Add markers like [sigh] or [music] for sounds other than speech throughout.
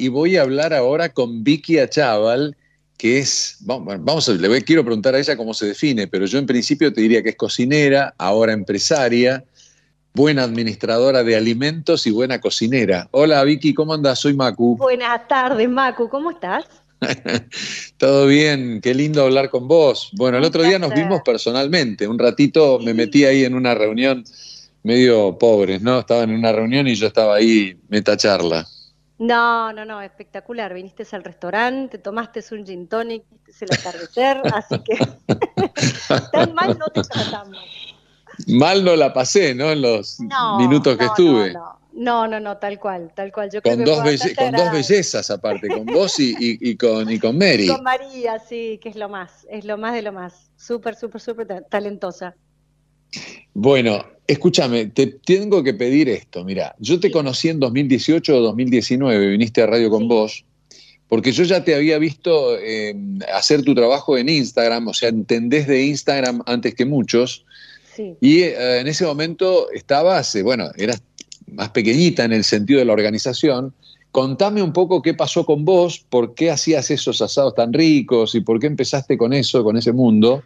y voy a hablar ahora con Vicky Achaval, que es, vamos, a, le quiero preguntar a ella cómo se define, pero yo en principio te diría que es cocinera, ahora empresaria, buena administradora de alimentos y buena cocinera. Hola Vicky, ¿cómo andas? Soy Macu. Buenas tardes, Macu, ¿cómo estás? [laughs] Todo bien, qué lindo hablar con vos. Bueno, el otro día nos vimos personalmente, un ratito me metí ahí en una reunión medio pobres, ¿no? Estaba en una reunión y yo estaba ahí, meta charla. No, no, no, espectacular. Viniste al restaurante, tomaste un gin tonic, se el atardecer, así que [laughs] tan mal no te tratamos. Mal no la pasé, ¿no? En los minutos que estuve. No, no, no, tal cual, tal cual. Yo con dos, con dos bellezas aparte, con vos y, con, y con Mary. Con María, sí, que es lo más, es lo más de lo más. Súper, súper, súper talentosa. Bueno, Escúchame, te tengo que pedir esto. Mira, yo te conocí en 2018 o 2019, viniste a Radio con vos, porque yo ya te había visto eh, hacer tu trabajo en Instagram, o sea, entendés de Instagram antes que muchos. Y eh, en ese momento estabas, bueno, eras más pequeñita en el sentido de la organización. Contame un poco qué pasó con vos, por qué hacías esos asados tan ricos y por qué empezaste con eso, con ese mundo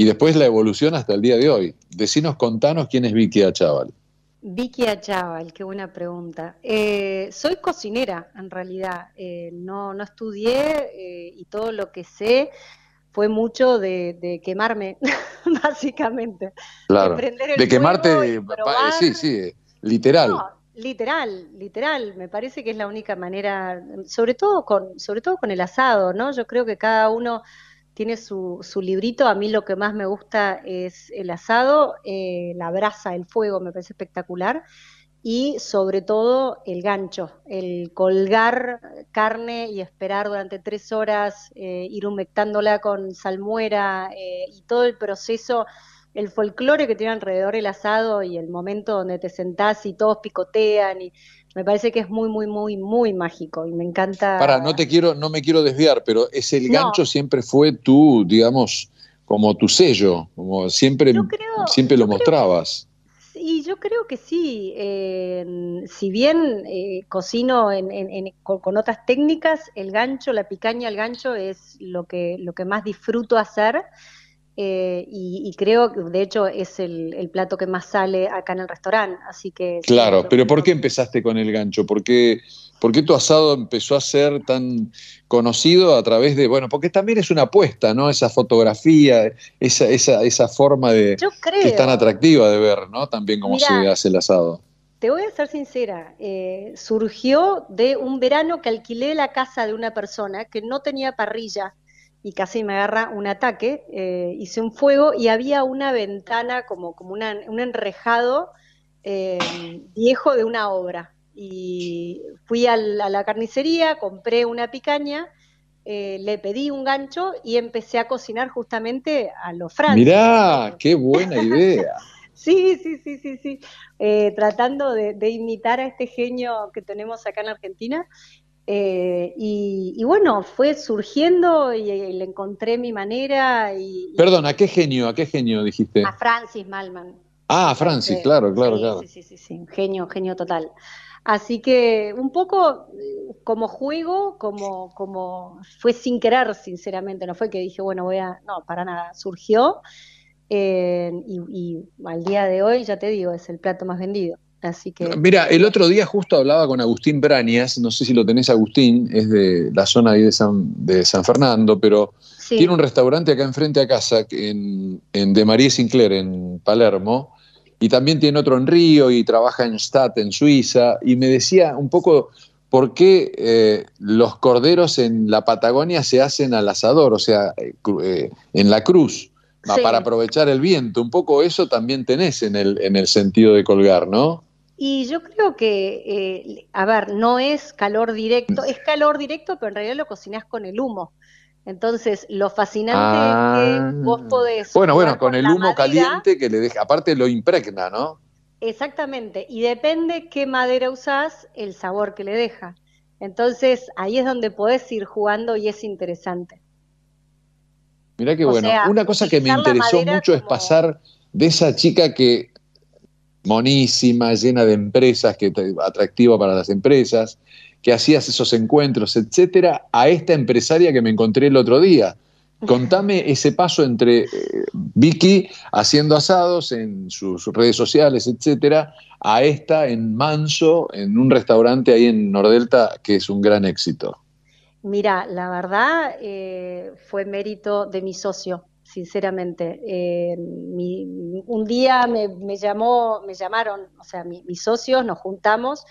y después la evolución hasta el día de hoy. Decinos, contanos quién es Vicky Achaval. Vicky Achaval, qué buena pregunta. Eh, soy cocinera, en realidad. Eh, no, estudié eh, y todo lo que sé fue mucho de, quemarme, [laughs] básicamente. Claro. De, quemarte, sí, sí, literal. literal, literal. Me parece que es la única manera, sobre todo con, sobre todo con el asado, ¿no? Yo creo que cada uno tiene su, su, librito. A mí lo que más me gusta es el asado, eh, la brasa, el fuego, me parece espectacular. Y sobre todo el gancho, el colgar carne y esperar durante tres horas, eh, ir humectándola con salmuera eh, y todo el proceso, el folclore que tiene alrededor el asado y el momento donde te sentás y todos picotean. Y me parece que es muy, muy, muy, muy mágico y me encanta. Para, no te quiero, no me quiero desviar, pero es el gancho siempre fue tú, digamos, como tu sello, como siempre, siempre lo mostrabas. y yo creo que sí. si bien eh, cocino con, con, otras técnicas, el gancho, la picaña al gancho es lo que, lo que más disfruto hacer. Eh, y, creo que de hecho es el, plato que más sale acá en el restaurante, así que... Claro, pero ¿por qué empezaste con el gancho? ¿Por qué, ¿Por qué, tu asado empezó a ser tan conocido a través de, bueno, porque también es una apuesta, ¿no? Esa fotografía, esa, esa, esa forma de... Yo creo. Que es tan atractiva de ver, ¿no? También cómo se hace el asado. Te voy a ser sincera, eh, surgió de un verano que alquilé la casa de una persona que no tenía parrilla y casi me agarra un ataque. Eh, hice un fuego y había una ventana, como, como un enrejado eh, viejo de una obra. Y fui a la, carnicería, compré una picaña, eh, le pedí un gancho y empecé a cocinar justamente a los francos. Mirá, qué buena [laughs] idea. sí, sí, sí, sí, sí. tratando de, de, imitar a este genio que tenemos acá en la Argentina. Eh, y, bueno, fue surgiendo y, le encontré mi manera. Y, Perdón, ¿a qué genio, a qué genio dijiste? A Francis Malman. Ah, a Francis, claro, claro, claro. Sí, sí, sí, genio, genio total. Así que un poco eh, como juego, como, como fue sin querer, sinceramente, no fue que dije, bueno, voy a, no, para nada, surgió. Eh, y al día de hoy, ya te digo, es el plato más vendido. Mira, el otro día justo hablaba con Agustín Brañas, no sé si lo tenés Agustín, es de la zona ahí de San, de San Fernando, pero tiene un restaurante acá enfrente a casa, en, de María Sinclair, en Palermo, y también tiene otro en Río y trabaja en Stadt, en Suiza, y me decía un poco por qué eh, los corderos en la Patagonia se hacen al asador, o sea, eh, en la cruz. Para aprovechar el viento, un poco eso también tenés en el, en el sentido de colgar, ¿no? Y yo creo que, eh, a ver, no es calor directo, es calor directo, pero en realidad lo cocinas con el humo. Entonces, lo fascinante es que ah. vos podés. Bueno, bueno, con, el humo caliente que le deja, aparte lo impregna, ¿no? Exactamente, y depende qué madera usás, el sabor que le deja. Entonces, ahí es donde podés ir jugando y es interesante. Mirá qué bueno. Una cosa que me interesó mucho es pasar de esa chica que monísima, llena de empresas, que, atractiva para las empresas, que hacías esos encuentros, etcétera, a esta empresaria que me encontré el otro día. Contame ese paso entre eh, Vicky haciendo asados en sus redes sociales, etcétera, a esta en Manso, en un restaurante ahí en Nordelta, que es un gran éxito. Mira, la verdad eh, fue mérito de mi socio, sinceramente. Eh, un día me, llamó, me llamaron, o sea, mis socios, nos juntamos,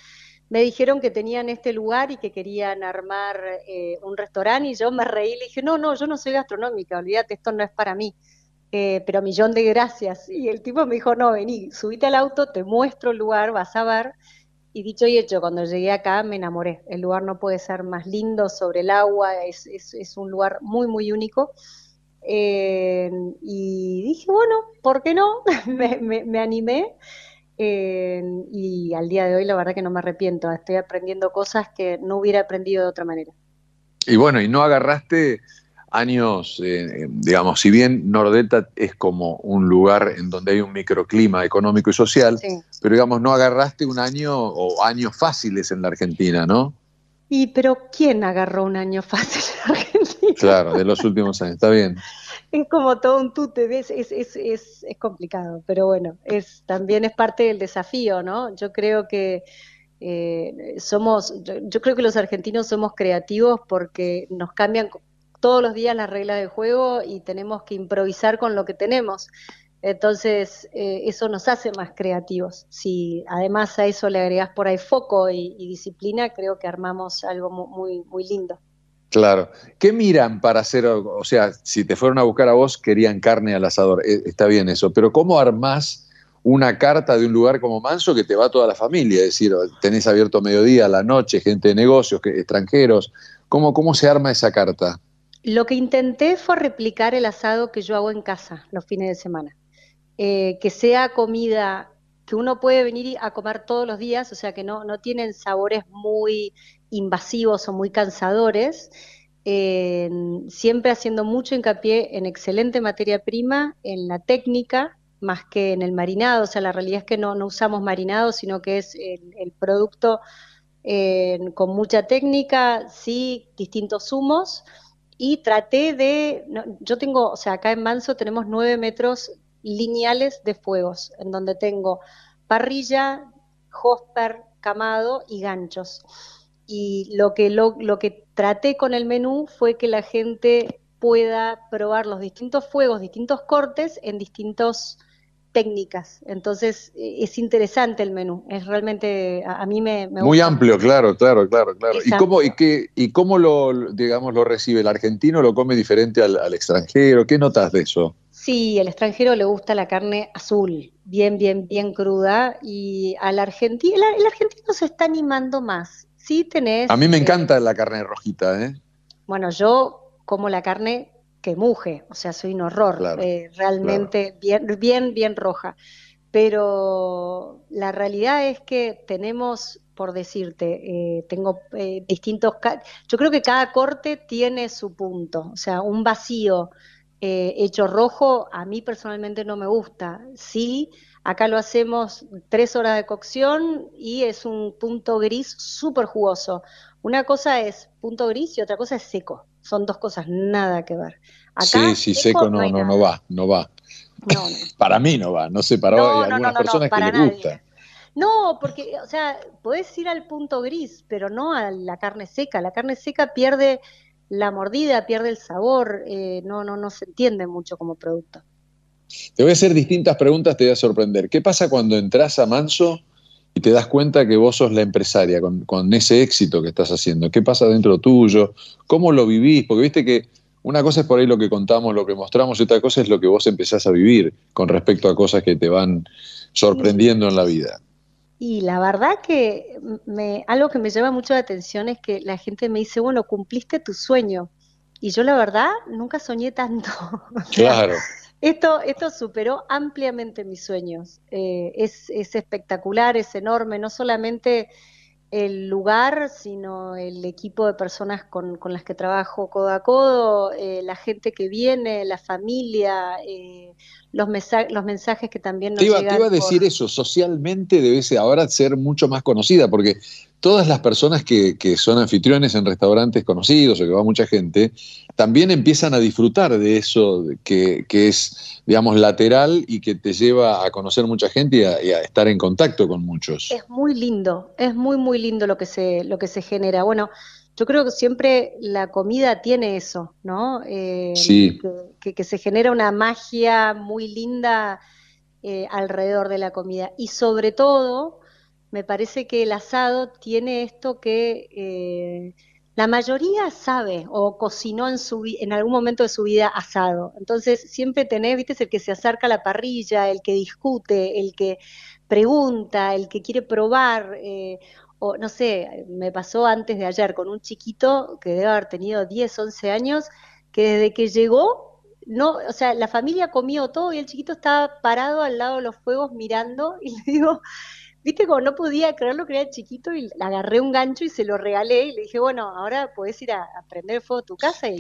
me dijeron que tenían este lugar y que querían armar eh, un restaurante y yo me reí, le dije, no, no, yo no soy gastronómica, olvídate, esto no es para mí. Eh, pero millón de gracias. Y el tipo me dijo, no, vení, subite al auto, te muestro el lugar, vas a ver. Y dicho y hecho, cuando llegué acá me enamoré. El lugar no puede ser más lindo, sobre el agua, es, es, es un lugar muy, muy único. Eh, y dije, bueno, ¿por qué no? [laughs] me, animé. Eh, y al día de hoy la verdad que no me arrepiento, estoy aprendiendo cosas que no hubiera aprendido de otra manera. Y bueno, y no agarraste años, eh, digamos, si bien Nordelta es como un lugar en donde hay un microclima económico y social, pero digamos, no agarraste un año o años fáciles en la Argentina, ¿no? Y pero ¿quién agarró un año fácil en la Argentina? Claro, de los últimos años, está bien. [laughs] Es como todo un tute, ¿ves? Es, complicado, pero bueno, es, también es parte del desafío, ¿no? Yo creo que eh, somos, yo, creo que los argentinos somos creativos porque nos cambian todos los días las reglas del juego y tenemos que improvisar con lo que tenemos. Entonces, eh, eso nos hace más creativos. Si además a eso le agregas por ahí foco y, disciplina, creo que armamos algo muy, muy lindo. Claro. ¿Qué miran para hacer? O sea, si te fueron a buscar a vos, querían carne al asador. Eh, está bien eso. Pero ¿cómo armás una carta de un lugar como Manso que te va toda la familia? Es decir, tenés abierto mediodía, la noche, gente de negocios, extranjeros. ¿Cómo, cómo se arma esa carta? Lo que intenté fue replicar el asado que yo hago en casa los fines de semana. Eh, que sea comida que uno puede venir a comer todos los días, o sea que no, no tienen sabores muy invasivos o muy cansadores, eh, siempre haciendo mucho hincapié en excelente materia prima, en la técnica, más que en el marinado. O sea, la realidad es que no, usamos marinado, sino que es el, producto con mucha técnica, sí, distintos humos. Y traté de, yo tengo, o sea, acá en Manso tenemos nueve metros lineales de fuegos, en donde tengo parrilla, hosper, camado y ganchos y lo que, lo, que traté con el menú fue que la gente pueda probar los distintos fuegos, distintos cortes en distintas técnicas. Entonces e, es interesante el menú, es realmente a, mí me, me Muy amplio, claro, claro, claro, claro. ¿Y cómo, y, qué, ¿Y cómo lo, digamos, lo recibe el argentino? ¿Lo come diferente al, extranjero? ¿Qué notas de eso? Sí, al extranjero le gusta la carne azul, bien, bien, bien cruda, y al argentino, el argentino se está animando más sí tenés... A mí me eh, encanta la carne rojita, ¿eh? Bueno, yo como la carne que muge, o sea, soy un horror, eh, realmente bien, bien, bien roja. Pero la realidad es que tenemos, por decirte, eh, tengo distintos, yo creo que cada corte tiene su punto, o sea, un vacío eh, hecho rojo a mí personalmente no me gusta. Sí, acá lo hacemos tres horas de cocción y es un punto gris súper jugoso. Una cosa es punto gris y otra cosa es seco. Son dos cosas nada que ver. sí, sí, seco, no, no, va, no va. [laughs] para mí no va, no sé, para algunas personas que les gusta. No, porque, o sea, podés ir al punto gris, pero no a la carne seca. La carne seca pierde la mordida pierde el sabor, eh, no, no, no se entiende mucho como producto. Te voy a hacer distintas preguntas, te voy a sorprender. ¿Qué pasa cuando entras a Manso y te das cuenta que vos sos la empresaria con, con ese éxito que estás haciendo? ¿Qué pasa dentro tuyo? ¿Cómo lo vivís? Porque viste que una cosa es por ahí lo que contamos, lo que mostramos, y otra cosa es lo que vos empezás a vivir con respecto a cosas que te van sorprendiendo en la vida. Y la verdad que me, algo que me lleva mucho la atención es que la gente me dice, bueno, cumpliste tu sueño. Y yo la verdad nunca soñé tanto. [laughs] Claro. esto, esto superó ampliamente mis sueños. Eh, es, es, espectacular, es enorme, no solamente el lugar, sino el equipo de personas con, con las que trabajo codo a codo, eh, la gente que viene, la familia, eh, los, mensajes, los mensajes que también nos iba, a decir eso, socialmente debes ahora ser mucho más conocida, porque todas las personas que, son anfitriones en restaurantes conocidos o que va mucha gente, también empiezan a disfrutar de eso que, que es, digamos, lateral y que te lleva a conocer mucha gente y a, estar en contacto con muchos. Es muy lindo, es muy, muy lindo lo que se, lo que se genera. Bueno, yo creo que siempre la comida tiene eso, ¿no? Eh, que, se genera una magia muy linda eh, alrededor de la comida. Y sobre todo, me parece que el asado tiene esto que eh, la mayoría sabe o cocinó en, su, en algún momento de su vida asado. Entonces siempre tenés, viste, el que se acerca a la parrilla, el que discute, el que pregunta, el que quiere probar o no sé, eh, me pasó antes de ayer con un chiquito que debe haber tenido 10, 11 años, que desde que llegó, no, o sea, la familia comió todo y el chiquito estaba parado al lado de los fuegos mirando [laughs] y le digo, viste, como no podía creerlo que era chiquito y le agarré un gancho y se lo regalé y le dije, bueno, ahora puedes ir a, prender fuego a tu casa y,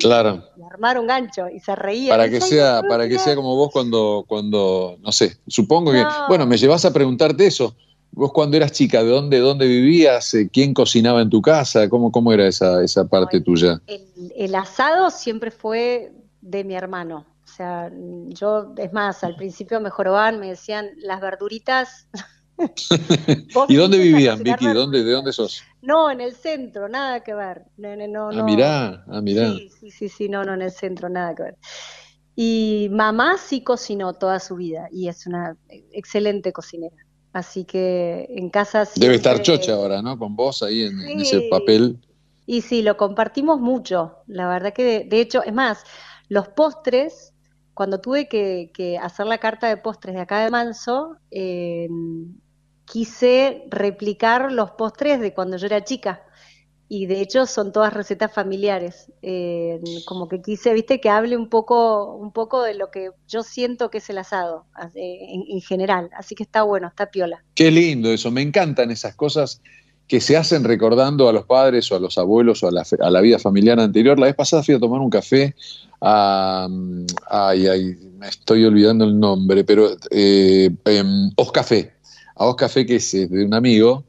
armar un gancho y se reía. Para que sea, para que sea como vos cuando, cuando, no sé, supongo que, bueno, me llevas a preguntarte eso vos cuando eras chica, ¿de dónde, dónde vivías? Eh, ¿Quién cocinaba en tu casa? ¿Cómo, cómo era esa, esa parte tuya? El, asado siempre fue de mi hermano. O sea, yo, es más, al principio me jorobaban, me decían, las verduritas... [laughs] ¿Y dónde vivían, Vicky? ¿Dónde, ¿De dónde sos? No, en el centro, nada que ver. Ah, ah, mirá, mirá. sí, sí, sí, no, no, en el centro, nada que ver. Y mamá sí cocinó toda su vida y es una excelente cocinera. Así que en casa... Debe estar chocha ahora, ¿no? Con vos ahí en, ese papel. Y sí, lo compartimos mucho. La verdad que, de, hecho, es más, los postres, cuando tuve que, hacer la carta de postres de acá de Manso, eh, quise replicar los postres de cuando yo era chica y de hecho son todas recetas familiares. como que quise, viste, que hable un poco, un poco de lo que yo siento que es el asado eh, en, general. Así que está bueno, está piola. Qué lindo eso, me encantan esas cosas que se hacen recordando a los padres o a los abuelos o a la, vida familiar anterior. La vez pasada fui a tomar un café a... Ay, ay, me estoy olvidando el nombre, pero... Eh, eh, Oscafé. A café que es de un amigo,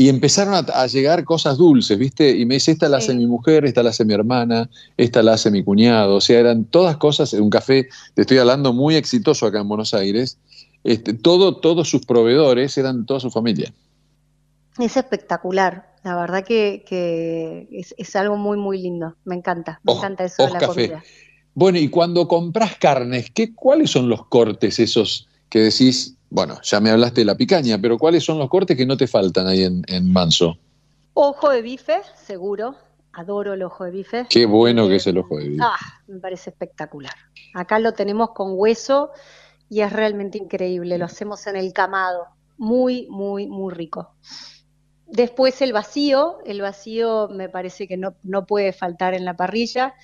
y empezaron a, llegar cosas dulces, ¿viste? Y me dice, esta la hace mi mujer, esta la hace mi hermana, esta la hace mi cuñado, o sea, eran todas cosas, un café, te estoy hablando, muy exitoso acá en Buenos Aires, este, todo, todos sus proveedores eran toda su familia. Es espectacular, la verdad que, es, algo muy, muy lindo, me encanta, me encanta eso de la café. comida. Bueno, y cuando compras carnes, ¿qué, ¿cuáles son los cortes esos que decís, bueno, ya me hablaste de la picaña, pero ¿cuáles son los cortes que no te faltan ahí en, Manso? Ojo de bife, seguro. Adoro el ojo de bife. Qué bueno que es el ojo de bife. Ah, me parece espectacular. Acá lo tenemos con hueso y es realmente increíble. Lo hacemos en el camado. Muy, muy, muy rico. Después el vacío. El vacío me parece que no, no puede faltar en la parrilla.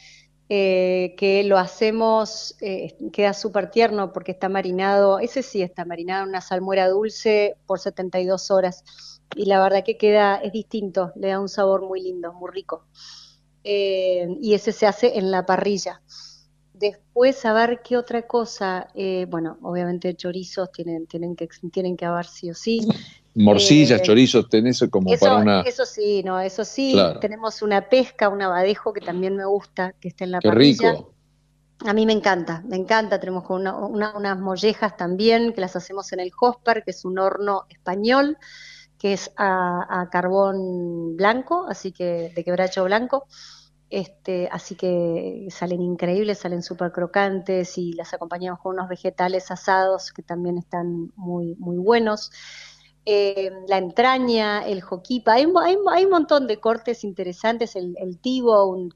Eh, que lo hacemos, eh, queda súper tierno porque está marinado, ese sí está marinado en una salmuera dulce por 72 horas. Y la verdad que queda, es distinto, le da un sabor muy lindo, muy rico. Eh, y ese se hace en la parrilla. Después, a ver qué otra cosa. Eh, bueno, obviamente chorizos tienen, tienen, que, tienen que haber sí o sí. [laughs] Morcillas, eh, chorizos, tenés como para una. Eso sí, no, eso sí. Tenemos una pesca, un abadejo que también me gusta, que está en la qué parrilla. rico. A mí me encanta, me encanta. Tenemos unas mollejas también que las hacemos en el Hosper, que es un horno español que es a carbón blanco, así que de quebracho blanco. Este, así que salen increíbles, salen súper crocantes y las acompañamos con unos vegetales asados que también están muy, buenos. Eh, la entraña, el joquipa, hay, un montón de cortes interesantes, el, el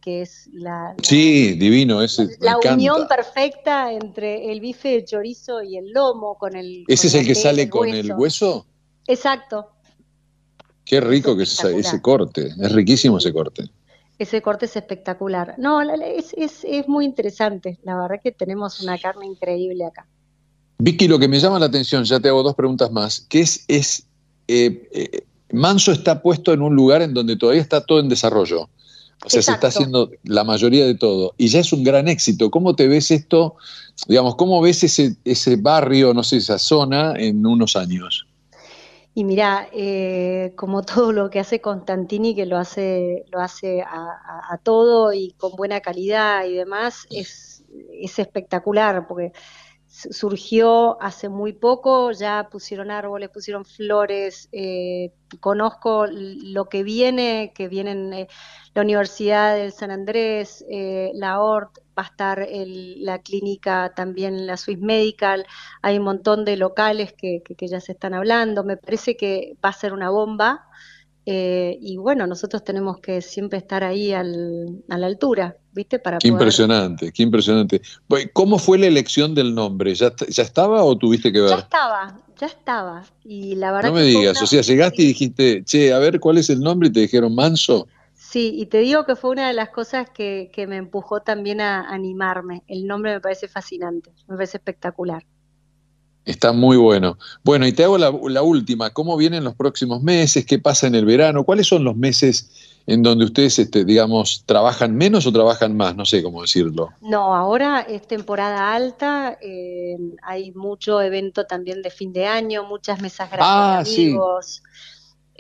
que es la, sí, divino, ese, la unión perfecta entre el bife de chorizo y el lomo con el... ¿Ese es el, que sale con el hueso? Exacto. Qué rico que ese corte, es riquísimo ese corte ese corte es espectacular. No, es, es, es muy interesante. La verdad es que tenemos una carne increíble acá. Vicky, lo que me llama la atención, ya te hago dos preguntas más, que es, es eh, eh, Manso está puesto en un lugar en donde todavía está todo en desarrollo. O sea, se está haciendo la mayoría de todo. Y ya es un gran éxito. ¿Cómo te ves esto? Digamos, ¿cómo ves ese, ese barrio, no sé, esa zona en unos años? Y mira, eh, como [laughs] todo lo que hace Constantini, que lo hace, lo hace a, todo y con buena calidad y demás, es, espectacular, porque surgió hace muy poco, ya pusieron árboles, pusieron flores, eh, conozco lo que viene, que vienen eh, la Universidad del San Andrés, la ORT, va a estar el, la clínica también, la Swiss Medical, hay un montón de locales que, ya se están hablando, me parece que va a ser una bomba eh, y bueno, nosotros tenemos que siempre estar ahí a la altura, ¿viste? Para qué impresionante, qué impresionante. ¿Cómo fue la elección del nombre? ¿Ya, estaba o tuviste que ver? Ya estaba, ya estaba. Y la verdad no me digas, o sea, llegaste y dijiste, che, a ver cuál es el nombre y te dijeron Manso. Sí, y te digo que fue una de las cosas que, que me empujó también a animarme. El nombre me parece fascinante, me parece espectacular. Está muy bueno. Bueno, y te hago la, última. ¿Cómo vienen los próximos meses? ¿Qué pasa en el verano? ¿Cuáles son los meses en donde ustedes, este, digamos, trabajan menos o trabajan más? No sé cómo decirlo. No, ahora es temporada alta. Eh, hay mucho evento también de fin de año, muchas mesas grandes ah, amigos. Sí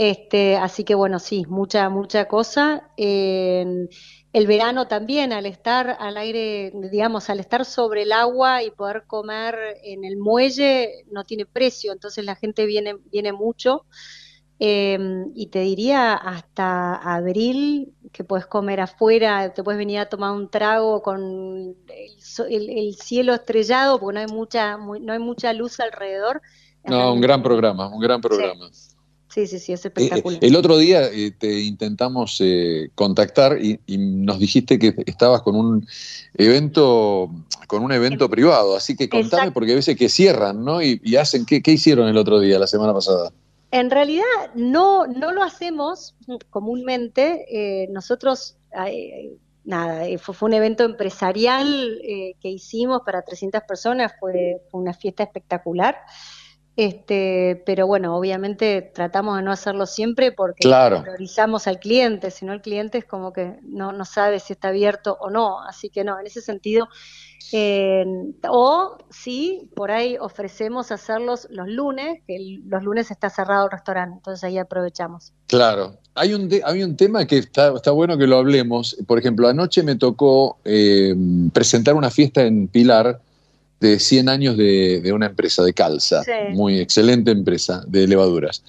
este, así que bueno, sí, mucha, mucha cosa. el verano también, al estar al aire, digamos, al estar sobre el agua y poder comer en el muelle, no tiene precio, entonces la gente viene, viene mucho. Em, y te diría hasta abril que puedes comer afuera, te puedes venir a tomar un trago con el, cielo estrellado, porque no hay mucha, no hay mucha luz alrededor. No, un gran programa, un gran programa. Sí, sí, sí, es eh, eh, espectacular. el otro día eh, te intentamos contactar y, nos dijiste que estabas con un evento, con un evento em, privado, así que contame porque a veces que cierran, ¿no? Y, hacen, ¿qué, ¿qué, hicieron el otro día, la semana pasada? En realidad no, no lo hacemos comúnmente. nosotros, nada, fue, un evento empresarial que hicimos para 300 personas, fue, fue una fiesta espectacular. Este, pero bueno, obviamente tratamos de no hacerlo siempre porque priorizamos al cliente, si no el cliente es como que no, sabe si está abierto o no, así que no, en ese sentido, o sí, por ahí ofrecemos hacerlos los lunes, que los lunes está cerrado el restaurante, entonces ahí aprovechamos. Claro, hay un, hay un tema que está, está, bueno que lo hablemos, por ejemplo, anoche me tocó eh, presentar una fiesta en Pilar, de 100 años de, una empresa de calza, muy excelente empresa de levaduras.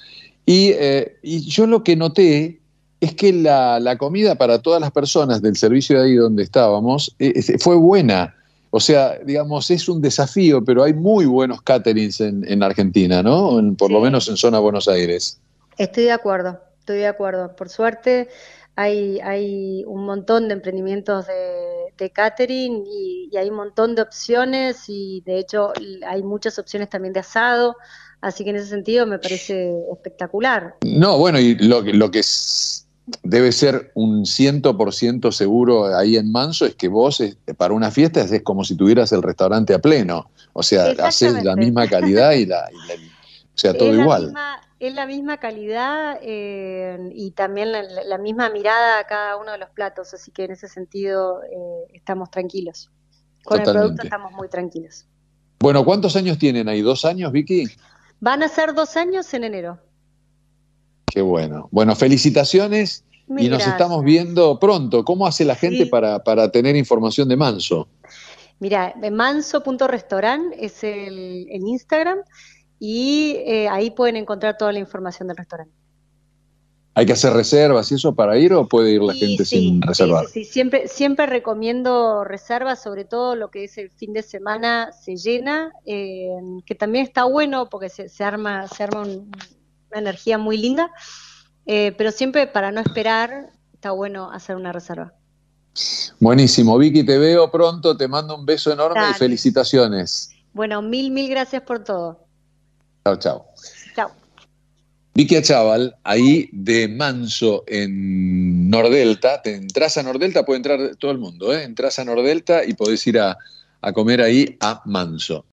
Eh, y, yo lo que noté es que la, comida para todas las personas del servicio de ahí donde estábamos eh, fue buena. O sea, digamos, es un desafío, pero hay muy buenos caterings en, Argentina, ¿no? por lo menos en zona Buenos Aires. Estoy de acuerdo, estoy de acuerdo. Por suerte, hay, un montón de emprendimientos de, catering y, hay un montón de opciones y de hecho hay muchas opciones también de asado. Así que en ese sentido me parece espectacular. No, bueno, y lo, lo que debe ser un 100% seguro ahí en Manso es que vos para una fiesta es, como si tuvieras el restaurante a pleno. O sea, haces la misma calidad y o sea, [laughs] todo igual es la misma calidad eh, y también la, misma mirada a cada uno de los platos, así que en ese sentido eh, estamos tranquilos. Con el producto estamos muy tranquilos. Bueno, ¿cuántos años tienen ahí? ¿Dos años, Vicky? Van a ser dos años en enero. Qué bueno. Bueno, felicitaciones y nos estamos viendo pronto. ¿Cómo hace la gente para, para tener información de Manso? Mira, manso.restaurant es el, el Instagram y eh, ahí pueden encontrar toda la información del restaurante. ¿Hay que hacer reservas y eso para ir o puede ir la gente sin reservar? Sí, Siempre, recomiendo reservas, sobre todo lo que es el fin de semana se llena, que también está bueno porque se, arma, se arma una energía muy linda, eh, pero siempre para no esperar está bueno hacer una reserva. Buenísimo, Vicky, te veo pronto, te mando un beso enorme y felicitaciones. Bueno, mil, mil gracias por todo. Chao, chao. Chao. Vicky Chaval ahí de Manso en Nordelta. Te entras a Nordelta, puede entrar todo el mundo, ¿eh? Entras a Nordelta y podés ir a, a comer ahí a Manso.